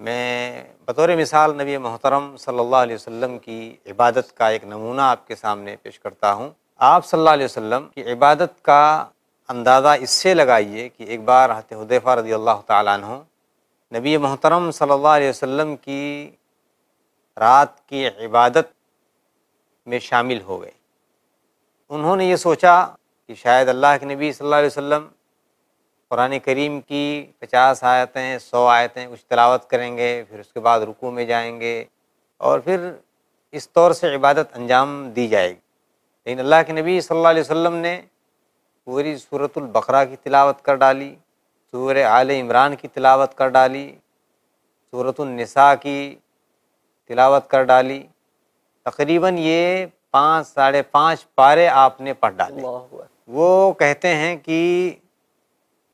मैं बतौर मिसाल नबी मोहतरम सल्लल्लाहु अलैहि वसल्लम की इबादत का एक नमूना आपके सामने पेश करता हूँ आप सल्लल्लाहु अलैहि वसल्लम की इबादत का अंदाज़ा इससे लगाइए कि एक बार हत हुदैफ़ा रदी अल्लाह तु नबी मोहतरम सल्लल्लाहु अलैहि वसल्लम की रात की इबादत में शामिल हो गए उन्होंने ये सोचा कि शायद अल्लाह के नबी सल्लल्लाहु अलैहि वसल्लम कुरान करीम की पचास आयतें सौ आयतें कुछ तलावत करेंगे फिर उसके बाद रुकू में जाएंगे और फिर इस तौर से इबादत अंजाम दी जाएगी लेकिन अल्लाह के नबी सल्लल्लाहु अलैहि वसल्लम ने पूरी सूरतुल बकरा की तिलावत कर डाली सूर आल इमरान की तिलावत कर डाली सूरतुलनसा की तिलावत कर डाली तकरीबन ये पाँच साढ़े पाँच पारे आपने पढ़ डाले वो कहते हैं कि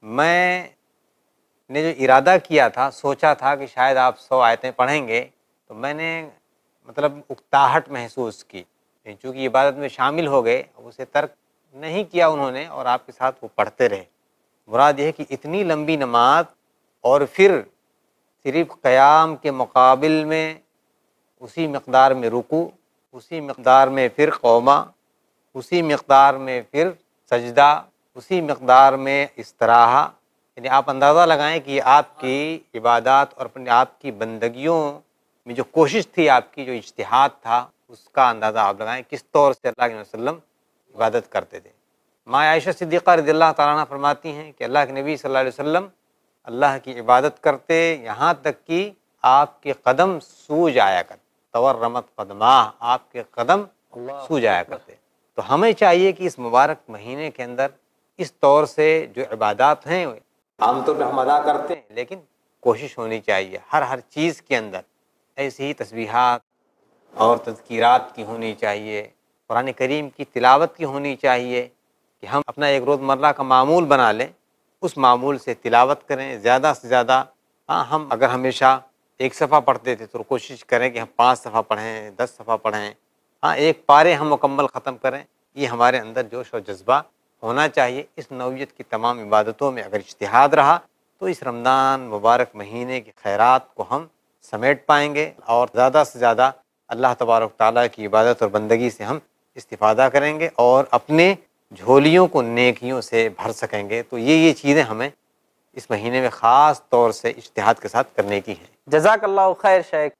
मैं ने जो इरादा किया था सोचा था कि शायद आप सौ आयतें पढ़ेंगे तो मैंने मतलब उकताहट महसूस की चूँकि इबादत में शामिल हो गए उसे तर्क नहीं किया उन्होंने और आपके साथ वो पढ़ते रहे मुराद यह कि इतनी लंबी नमाज और फिर सिर्फ क़याम के मुकाबल में उसी मकदार में रुकू उसी मकदार में फिर कौमा उसी मकदार में फिर सजदा उसी मकदार में इस तरह यानी आप अंदाज़ा लगाएं कि आपकी इबादत और अपने आपकी बंदगियों में जो कोशिश थी आपकी जो इश्तहाद था उसका अंदाज़ा आप लगाएं किस तौर से अल्लाह के इबादत करते थे माँ आयशा सिद्दीक़ा रदील्ला तारा फरमाती हैं कि अल्लाह के नबी सल्लल्लाहु अल्लाह की इबादत करते यहाँ तक कि आपके कदम सू आया कर तवरमत कदमा आपके कदम सू आया करते तो हमें चाहिए कि इस मुबारक महीने के अंदर इस तौर से जो इबादत हैं आमतौर पर हम अदा करते हैं लेकिन कोशिश होनी चाहिए हर हर चीज़ के अंदर ऐसी ही तस्बीहात और तस्कीरत की होनी चाहिए कुरान करीम की तिलावत की होनी चाहिए कि हम अपना एक रोज़मर्रा का मामूल बना लें उस मामूल से तिलावत करें ज़्यादा से ज़्यादा हाँ हम अगर हमेशा एक सफ़ा पढ़ते थे तो कोशिश करें कि हम पाँच सफ़ा पढ़ें दस सफ़ा पढ़ें हाँ एक पारे हम मुकम्मल ख़त्म करें ये हमारे अंदर जोश और जज्बा होना चाहिए इस नौीयत की तमाम इबादतों में अगर इश्तहाद रहा तो इस रमज़ान मुबारक महीने की खैरात को हम समेट पाएंगे और ज़्यादा से ज़्यादा अल्लाह तबारक ताली की इबादत और बंदगी से हम इस्ता करेंगे और अपने झोलियों को नेकियों से भर सकेंगे तो ये ये चीज़ें हमें इस महीने में ख़ास तौर से इश्तहाद के साथ करने की हैं जजाक खैर शेख